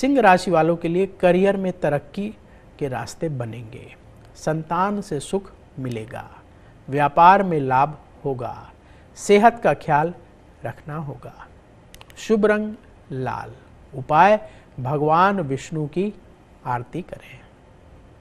सिंह राशि वालों के लिए करियर में तरक्की के रास्ते बनेंगे संतान से सुख मिलेगा व्यापार में लाभ होगा सेहत का ख्याल रखना होगा शुभ रंग लाल उपाय भगवान विष्णु की आरती करें